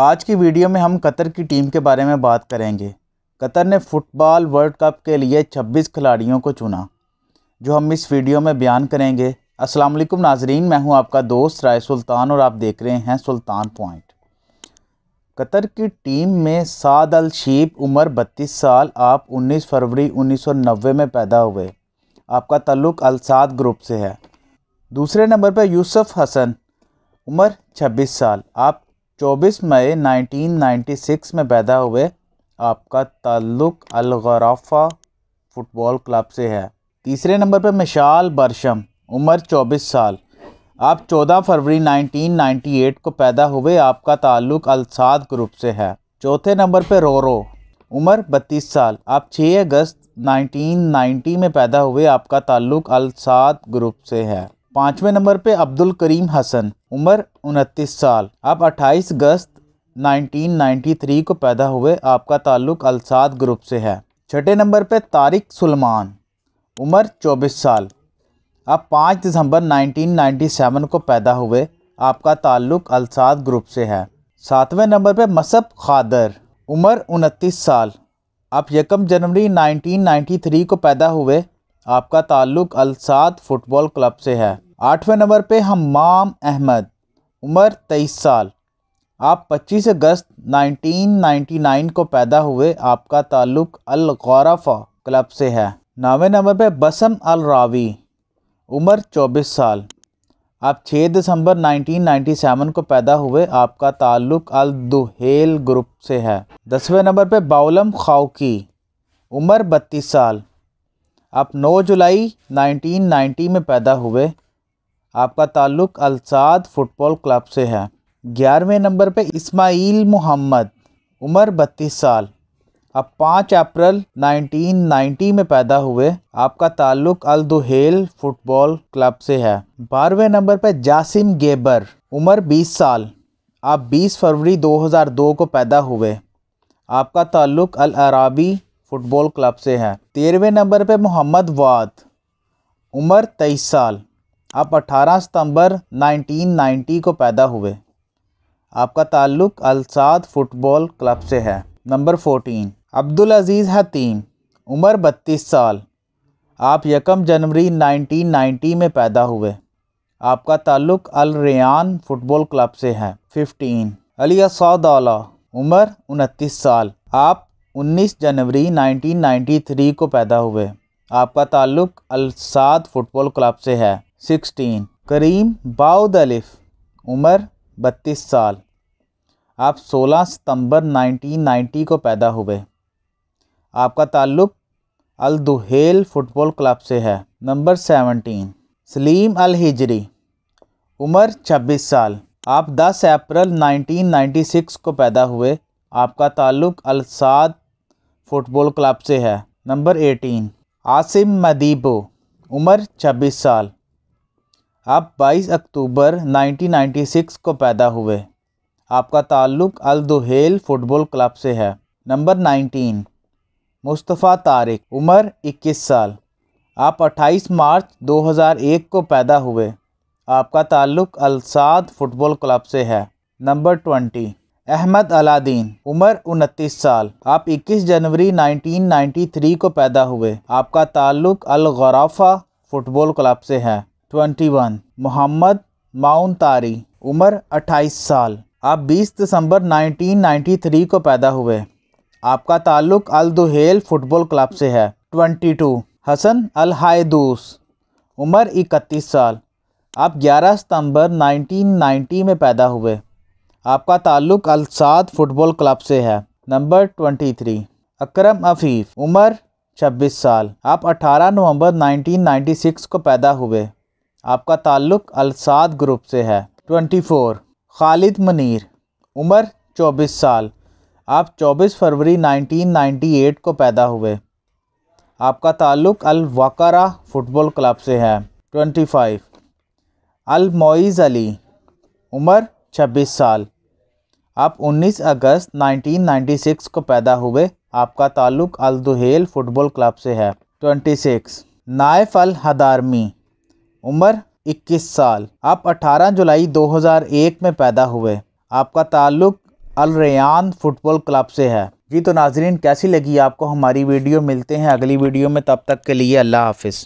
आज की वीडियो में हम कतर की टीम के बारे में बात करेंगे कतर ने फुटबॉल वर्ल्ड कप के लिए 26 खिलाड़ियों को चुना जो हम इस वीडियो में बयान करेंगे अस्सलाम वालेकुम नाजरीन मैं हूं आपका दोस्त राय सुल्तान और आप देख रहे हैं सुल्तान पॉइंट कतर की टीम में साद अल शीब उम्र 32 साल आप 19 फरवरी 1990 में पैदा हुए आपका तल्लुक अलसाद ग्रुप से है दूसरे नंबर पर यूसुफ हसन उम्र 26 साल आप चौबीस मई 1996 में पैदा हुए आपका ताल्लुक अलगराफा फुटबॉल क्लब से है तीसरे नंबर पर मिशाल बरशम उम्र 24 साल आप 14 फरवरी 1998 को पैदा हुए आपका ताल्लुक अलसाद ग्रुप से है चौथे नंबर पर रोरो उम्र 32 साल आप 6 अगस्त 1990 में पैदा हुए आपका ताल्लुक अलसाद ग्रुप से है पाँचवें नंबर पर अब्दुल करीम हसन उम्र उनतीस साल आप 28 अगस्त 1993 को पैदा हुए आपका ताल्लुक अलसाद ग्रुप से है छठे नंबर पे तारिक सुलमान उम्र 24 साल आप 5 दिसंबर 1997 को पैदा हुए आपका ताल्लुक अलसाद ग्रुप से है सातवें नंबर पे मसब खादर उम्र उनतीस साल आप यकम जनवरी 1993 को पैदा हुए आपका ताल्लुक अलसाद फ़ुटबॉल क्लब से है आठवें नंबर पे हमाम अहमद उम्र तेईस साल आप 25 अगस्त 1999 को पैदा हुए आपका ताल्लुक अल गौराफा क्लब से है नावे नंबर पे बसम अल रावी उम्र 24 साल आप 6 दिसंबर 1997 को पैदा हुए आपका ताल्लुक अल दुहेल ग्रुप से है दसवें नंबर पे बाउलम खाउकी उम्र 32 साल आप 9 जुलाई 1990 में पैदा हुए आपका ताल्लुक अलसाद फुटबॉल क्लब से है ग्यारहवें नंबर पे इस्माइल मोहम्मद उम्र बत्तीस साल अब पाँच अप्रैल 1990 में पैदा हुए आपका ताल्लुक अल दुहेल फुटबॉल क्लब से है बारहवें नंबर पर जासिम गेबर उम्र 20 साल आप 20 फरवरी 2002 को पैदा हुए आपका ताल्लुक अल अराबी फुटबॉल क्लब से है तेरहवें नंबर पर मोहम्मद वाद उम्र तेईस साल आप 18 सितंबर 1990 को पैदा हुए आपका ताल्लुक अलसाद फुटबॉल क्लब से है नंबर 14 अब्दुल अजीज़ हतीम उम्र 32 साल आप यकम जनवरी 1990 में पैदा हुए आपका ताल्लुक अल रियान फुटबॉल क्लब से है 15 अली असौदौला उम्र 29 साल आप 19 जनवरी 1993 को पैदा हुए आपका ताल्लुक अलसाद फुटबॉल क्लब से है सिक्सटीन करीम बाउदलिफ उम्र बत्तीस साल आप 16 सितंबर 1990 को पैदा हुए आपका ताल्लुक अल दुहेल फुटबॉल क्लब से है नंबर 17 सलीम अल हिजरी उम्र 26 साल आप 10 अप्रैल 1996 को पैदा हुए आपका ताल्लुक अल साद फुटबॉल क्लब से है नंबर 18 आसिम मदीबो उम्र 26 साल आप 22 अक्टूबर 1996 को पैदा हुए आपका ताल्लुक अल दोहेल फुटबॉल क्लब से है नंबर 19 मुस्तफ़ा तारिक उम्र 21 साल आप 28 मार्च 2001 को पैदा हुए आपका ताल्लुक अलसाद फुटबॉल क्लब से है नंबर 20 अहमद अलादीन उम्र उनतीस साल आप 21 जनवरी 1993 को पैदा हुए आपका ताल्लुक गराफा फुटबॉल क्लब से है 21 मोहम्मद माउन तारी उम्र 28 साल आप 20 दिसंबर 1993 को पैदा हुए आपका ताल्लुक अल दुहेल फुटबॉल क्लब से है 22 हसन अल हायदूस उम्र 31 साल आप 11 सितंबर 1990 में पैदा हुए आपका ताल्लुक अल साद फुटबॉल क्लब से है नंबर 23 अकरम अफीफ उम्र 26 साल आप 18 नवंबर 1996 को पैदा हुए आपका ताल्लुक अलसाद ग्रुप से है ट्वेंटी फ़ोर खालिद मनीर उम्र चौबीस साल आप चौबीस फरवरी नाइनटीन नाइन्टी एट को पैदा हुए आपका ताल्लुक अल वाकारा फ़ुटबॉल क्लब से है twenty five Al Moez Ali उम्र छब्बीस साल आप 19 अगस्त 1996 को पैदा हुए आपका ताल्लुक अल दुहेल फ़ुटबॉल क्लब से है 26 नाइफ अल हदारमी उम्र 21 साल आप 18 जुलाई 2001 में पैदा हुए आपका ताल्लुक रेन फुटबॉल क्लब से है जी तो नाजरीन कैसी लगी आपको हमारी वीडियो मिलते हैं अगली वीडियो में तब तक के लिए अल्लाह हाफिज़